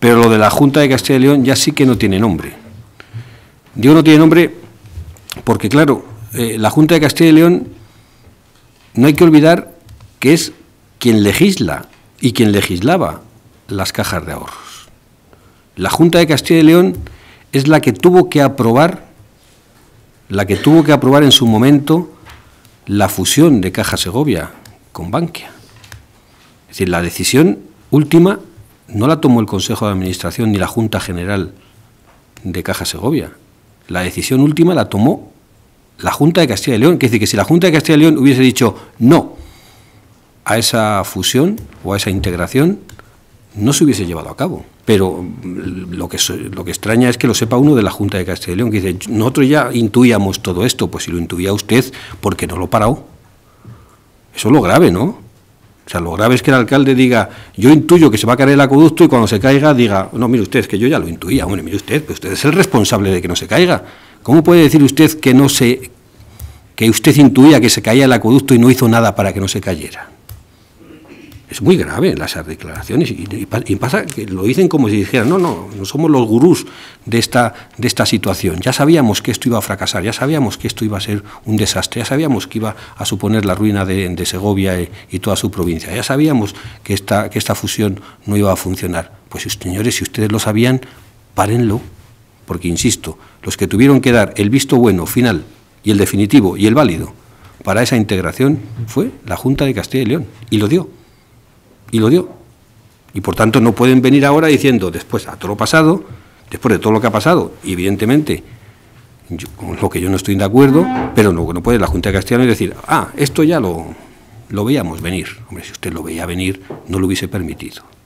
Pero lo de la Junta de Castilla y León ya sí que no tiene nombre. Digo no tiene nombre porque, claro, eh, la Junta de Castilla y León no hay que olvidar que es quien legisla y quien legislaba las cajas de ahorros. La Junta de Castilla y León es la que tuvo que aprobar, la que tuvo que aprobar en su momento la fusión de Caja Segovia con Bankia. Es decir, la decisión última no la tomó el Consejo de Administración ni la Junta General de Caja Segovia. La decisión última la tomó la Junta de Castilla y León. Que decir que si la Junta de Castilla y León hubiese dicho no a esa fusión o a esa integración, no se hubiese llevado a cabo. Pero lo que, lo que extraña es que lo sepa uno de la Junta de Castilla y León, que dice, nosotros ya intuíamos todo esto, pues si lo intuía usted, ¿por qué no lo paró? Eso es lo grave, ¿no? O sea, lo grave es que el alcalde diga, yo intuyo que se va a caer el acueducto y cuando se caiga diga, no, mire usted, es que yo ya lo intuía. Bueno, mire usted, pues usted es el responsable de que no se caiga. ¿Cómo puede decir usted que no se que usted intuía que se caía el acueducto y no hizo nada para que no se cayera? es muy grave las declaraciones y, pasa que lo dicen como si dijeran, no, no, no somos los gurús de esta, de esta situación, ya sabíamos que esto iba a fracasar, ya sabíamos que esto iba a ser un desastre, ya sabíamos que iba a suponer la ruina de, Segovia e, y, toda su provincia, ya sabíamos que esta, que esta fusión no iba a funcionar. Pues señores, si ustedes lo sabían, párenlo, porque insisto, los que tuvieron que dar el visto bueno final y el definitivo y el válido para esa integración fue la Junta de Castilla y León, y lo dio y lo dio. Y por tanto no pueden venir ahora diciendo, después a todo lo pasado, después de todo lo que ha pasado, y evidentemente, con lo que yo no estoy de acuerdo, pero no, no puede la Junta de es decir, ah, esto ya lo, lo veíamos venir. Hombre, si usted lo veía venir, no lo hubiese permitido.